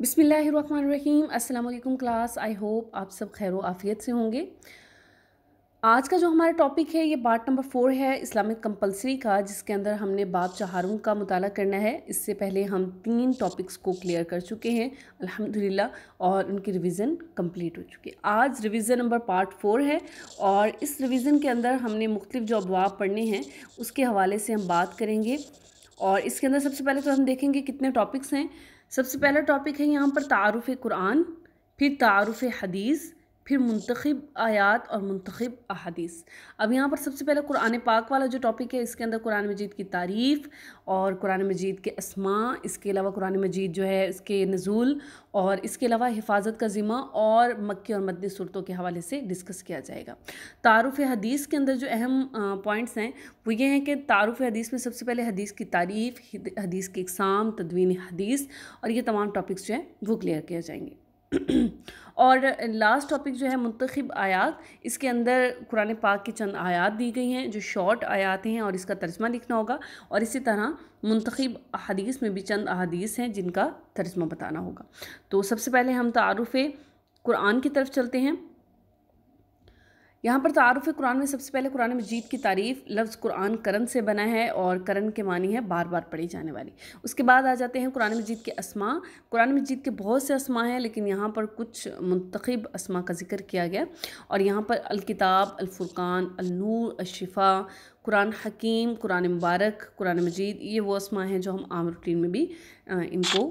बिसमीम अल्लाम class I hope आप सब खैर आफ़ियत से होंगे आज का जो हमारा टॉपिक है ये पार्ट नंबर फोर है इस्लामिक कंपलसरी का जिसके अंदर हमने बाप चहारों का मताल करना है इससे पहले हम तीन टॉपिक्स को क्लियर कर चुके हैं अल्हम्दुलिल्लाह और उनकी रिवीज़न कंप्लीट हो चुकी है आज रिवीज़न नंबर पार्ट फोर है और इस रिवीज़न के अंदर हमने मुख्तु जो अबवाब पढ़ने हैं उसके हवाले से हम बात करेंगे और इसके अंदर सबसे पहले तो हम देखेंगे कितने टॉपिक्स हैं सबसे पहला टॉपिक है यहाँ पर तारुफ़ कुरान फिर तारुफ़ हदीस फिर मुंतखब आयात और मुंतखब अदीस अब यहाँ पर सबसे पहले कुरान पाक वाला जो टॉपिक है इसके अंदर कुरान मजीद की तारीफ़ और कुरान मजीद के आसमां इसके अलावा कुरान मजीद जो है इसके नज़ूल और इसके अलावा हिफाजत का ज़िम्मा और मक्की और मदनी सूरतों के हवाले से डिस्कस किया जाएगा तारफ़ हदीस के अंदर जो अहम पॉइंट्स हैं वो ये हैं कि तारफ़ हदीस में सबसे पहले हदीस की तारीफ़ हदीस की इकसाम तदवीन हदीस और ये तमाम टॉपिक्स जो हैं वो क्लियर किए जाएंगे और लास्ट टॉपिक जो है मुंतखब आयात इसके अंदर कुरान पाक की चंद आयात दी गई हैं जो शॉर्ट आयात हैं और इसका तर्जमा लिखना होगा और इसी तरह मुंतखब अदीस में भी चंद अहदीस हैं जिनका तर्जमा बताना होगा तो सबसे पहले हम तारफ़ कुरान की तरफ चलते हैं यहाँ पर तारफ़ तो कुरान में सबसे पहले कुरान मजीद की तारीफ़ लफ्ज़ कुरान करन से बना है और करन के मानी है बार बार पढ़ी जाने वाली उसके बाद आ जाते हैं कुरान मजीद के असमा कुरान मजीद के बहुत से असमा हैं लेकिन यहाँ पर कुछ मंतखब असमा का जिक्र किया गया और यहाँ पर अलकताब अलफुरकान अलनूर अशफ़ा कुरान हकीम कुरान मुबारक कुरान मजीद ये वो असमा हैं जो हम आम रूटीन में भी इनको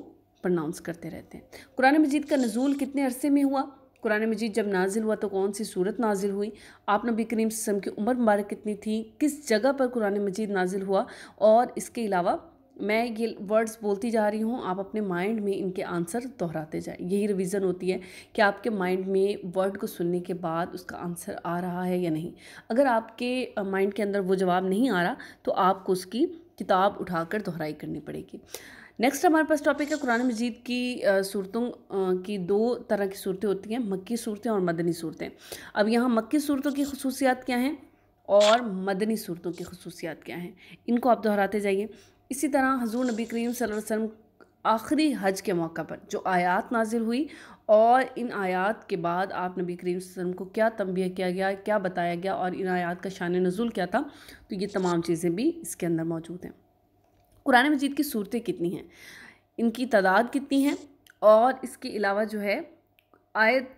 प्रनाउंस करते रहते हैं कुरान मजीद का नज़ूल कितने अरसे में हुआ कुरान मजीद जब नाजिल हुआ तो कौन सी सूरत नाजिल हुई आप नबी करीम सम की उम्र मुबारक कितनी थी किस जगह पर कुरान मजीद नाजिल हुआ और इसके अलावा मैं ये वर्ड्स बोलती जा रही हूँ आप अपने माइंड में इनके आंसर दोहराते जाएं यही रिवीजन होती है कि आपके माइंड में वर्ड को सुनने के बाद उसका आंसर आ रहा है या नहीं अगर आपके माइंड के अंदर वो जवाब नहीं आ रहा तो आपको उसकी किताब उठाकर दोहराई करनी पड़ेगी नेक्स्ट हमारे पास टॉपिक है कुरान मजीद की सूरतों की दो तरह की सूरतें होती हैं मक्की सूरतें और मदनी सूरतें अब यहाँ मक्की सूरतों की खसूसियात क्या हैं और मदनी सूरतों की खसूसियात क्या हैं इनको आप दोहराते जाइए इसी तरह हजूर नबी करीम वसल्लम आखिरी हज के मौका पर जो आयात नाजिल हुई और इन आयात के बाद आप नबी करीम वसल्लम को क्या तंबिया किया गया क्या बताया गया और इन आयात का शान नज़ुल क्या था तो ये तमाम चीज़ें भी इसके अंदर मौजूद हैं कुरान मजीद की सूरतें कितनी हैं इनकी तादाद कितनी है और इसके अलावा जो है आयत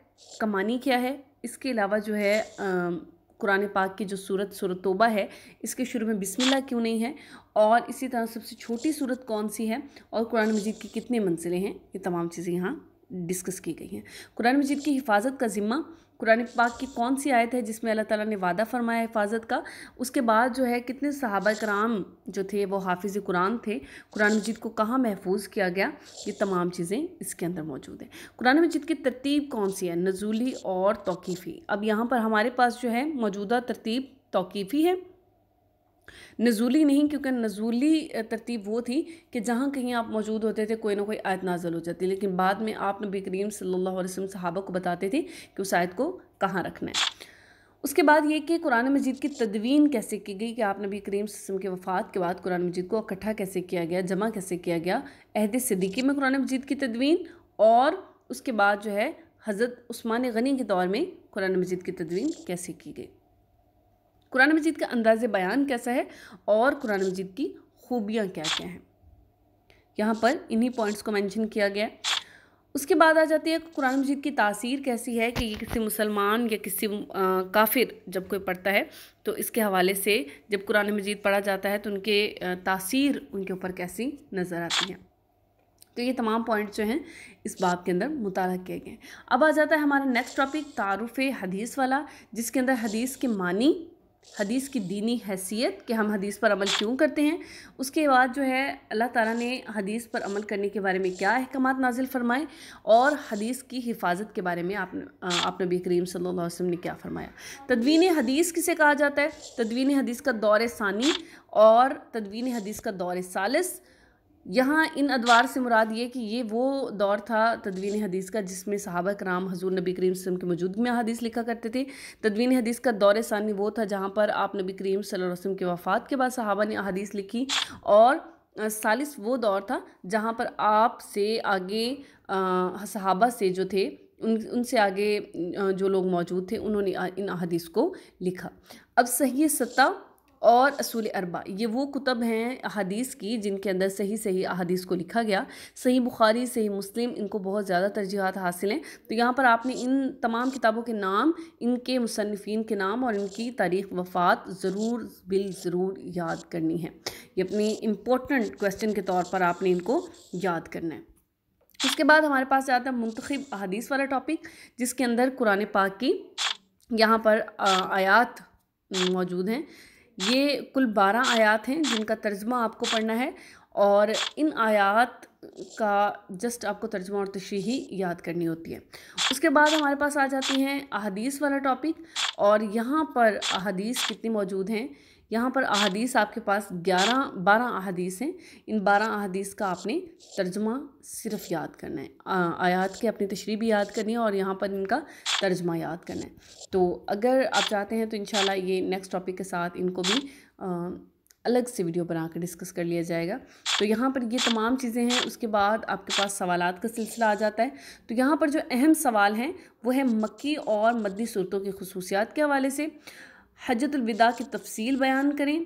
कमानी क्या है इसके अलावा जो है कुरान पाक की जो सूरत सूरत तोबा है इसके शुरू में बिस्मिल्लाह क्यों नहीं है और इसी तरह सबसे छोटी सूरत कौन सी है और कुरान मजीद की कितनी मंजिलें हैं ये तमाम चीज़ें यहाँ डिस्कस की गई हैं कुरान मजीद की हिफाजत का ज़िम्मा कुरान पाक की कौन सी आयत है जिसमें अल्लाह ताला ने वादा फरमाया हिफाजत का उसके बाद जो है कितने सहाबा कराम जो थे वो हाफिज़ कुरान थे कुरान मजीद को कहाँ महफूज किया गया ये तमाम चीज़ें इसके अंदर मौजूद हैं कुरान मजीद की तरतीब कौन सी है नजूली और तोकीफ़ी अब यहाँ पर हमारे पास जो है मौजूदा तरतीब तोकीफ़ी है नजूली नहीं क्योंकि नजूली तरतीब वो थी कि जहाँ कहीं आप मौजूद होते थे कोई ना कोई आयत नाजल हो जाती लेकिन बाद में आप नबी करीम सल्लल्लाहु अलैहि वसल्लम सहाबा को बताते थे कि उस आयत को कहाँ रखना है उसके बाद ये कि कुरान मजीद की तदवीन कैसे की गई कि आप नबी करीम वसम के वफ़ात के बाद कुरान मजीद को इकट्ठा कैसे किया गया जमा कैसे किया गया अहद सदीकी में कुरान मजीद की तदवीन और उसके बाद जो है हज़रत उस्मान गनी के दौर में कुरान मजीद की तदवीन कैसे की गई कुरान मजीद का अंदाज बयान कैसा है और कुरान मजीद की खूबियाँ क्या क्या हैं यहाँ पर इन्हीं पॉइंट्स को मेंशन किया गया उसके बाद आ जाती है कुरान मजीद की तासीर कैसी है कि ये किसी मुसलमान या किसी आ, काफिर जब कोई पढ़ता है तो इसके हवाले से जब कुरान मजीद पढ़ा जाता है तो उनके तासीर उनके ऊपर कैसी नज़र आती है तो ये तमाम पॉइंट जो हैं इस बात के अंदर मुताल किए गए अब आ जाता है हमारा नेक्स्ट टॉपिक तारुफ़ हदीस वाला जिसके अंदर हदीस के मानी हदीस की दीनी हैसियत कि हम हदीस पर अमल क्यों करते हैं उसके बाद जो है अल्लाह ताला ने हदीस पर अमल करने के बारे में क्या अहकाम नाजिल फ़रमाए और हदीस की हिफाजत के बारे में आप आप नबी करीम सल्लल्लाहु अलैहि वसल्लम ने क्या फ़रमाया तदवीन हदीस किसे कहा जाता है तदवीन हदीस का दौर सानी और तदवीन हदीस का दौर सालस यहाँ इन अदवार से मुराद ये कि ये वो दौर था तदवीन हदीस का जिसमें सहाबा कराम हजूर नबी करीम वसम के मौजूद में हदीस लिखा करते थे तदवीन हदीस का दौर सानी वो था जहाँ पर आप नबी करीम वसम के वफ़ात के बाद सहाबा ने हदीस लिखी और सालिस वो दौर था जहाँ पर आप से आगे सहाबा से जो थे उन उनसे आगे जो लोग मौजूद थे उन्होंने इन अदीस को लिखा अब सही सत्ता और असूल अरबा ये वो कुतब हैं अदीस की जिनके अंदर सही सही अदीस को लिखा गया सही बुखारी सही मुस्लिम इनको बहुत ज़्यादा तरजीहत हासिल हैं तो यहाँ पर आपने इन तमाम किताबों के नाम इनके मुसनफ़ी के नाम और इनकी तारीख वफ़ात ज़रूर बिल ज़रूर याद करनी है ये अपनी इम्पोर्टेंट क्वेश्चन के तौर पर आपने इनको याद करना है उसके बाद हमारे पास आता है मंतखब अदीस वाला टॉपिक जिसके अंदर कुरान पाक की यहाँ पर आयात मौजूद हैं ये कुल बारह आयात हैं जिनका तर्जमा आपको पढ़ना है और इन आयात का जस्ट आपको तर्जमा और तशरी ही याद करनी होती है उसके बाद हमारे पास आ जाती हैं अहदीस वाला टॉपिक और यहाँ पर अहदीस कितनी मौजूद हैं यहाँ पर अहदीस आपके पास ग्यारह बारह अहदीस हैं इन बारह अहदीस का आपने तर्जमा सिर्फ याद करना है आयात की अपनी तशरी भी याद करनी है और यहाँ पर इनका तर्जमा याद करना है तो अगर आप चाहते हैं तो इन ये नेक्स्ट टॉपिक के साथ इनको भी आ, अलग से वीडियो बना कर डिस्कस कर लिया जाएगा तो यहाँ पर ये तमाम चीज़ें हैं उसके बाद आपके पास सवाल का सिलसिला आ जाता है तो यहाँ पर जो अहम सवाल हैं वो है मक्की और मदनी सूरतों की खसूसियात के हवाले से हजतुलविदा की तफसील बयान करें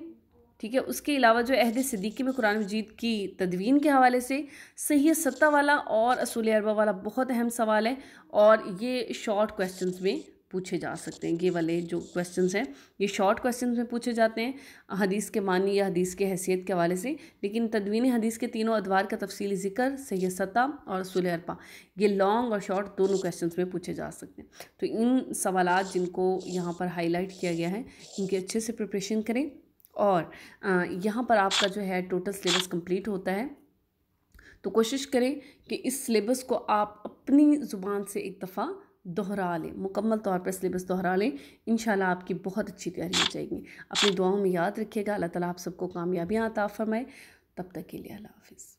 ठीक है उसके अलावा जो अहद सदीकी में कुरान मजीद की तदवीन के हवाले से सही सत्ता वाला और असूल अरबा वाला बहुत अहम सवाल है और ये शॉर्ट क्वेश्चंस में पूछे जा सकते हैं ये वाले जो क्वेश्चंस हैं ये शॉर्ट क्वेश्चन में पूछे जाते हैं हदीस के मानी या हदीस के हैसियत के हवाले से लेकिन तदवीन हदीस के तीनों अदवार का तफसली जिक्र सैद सता और सुलहरपा ये लॉन्ग और शॉर्ट दोनों क्वेश्चन में पूछे जा सकते हैं तो इन सवाल जिनको यहाँ पर हाईलाइट किया गया है इनकी अच्छे से प्रिपरेशन करें और यहाँ पर आपका जो है टोटल सिलेबस कम्प्लीट होता है तो कोशिश करें कि इस सिलेबस को आप अपनी ज़ुबान से एक दफ़ा दोहरा लें मुकम्मल तौर पर सिलेबस दोहरा लें इन आपकी बहुत अच्छी तैयारी हो जाएगी अपनी दुआओं में याद रखिएगा अल्लाह ताला आप सबको कामयाबियाँ आता फ़रमाए तब तक के लिए अल्लाह हाफिज़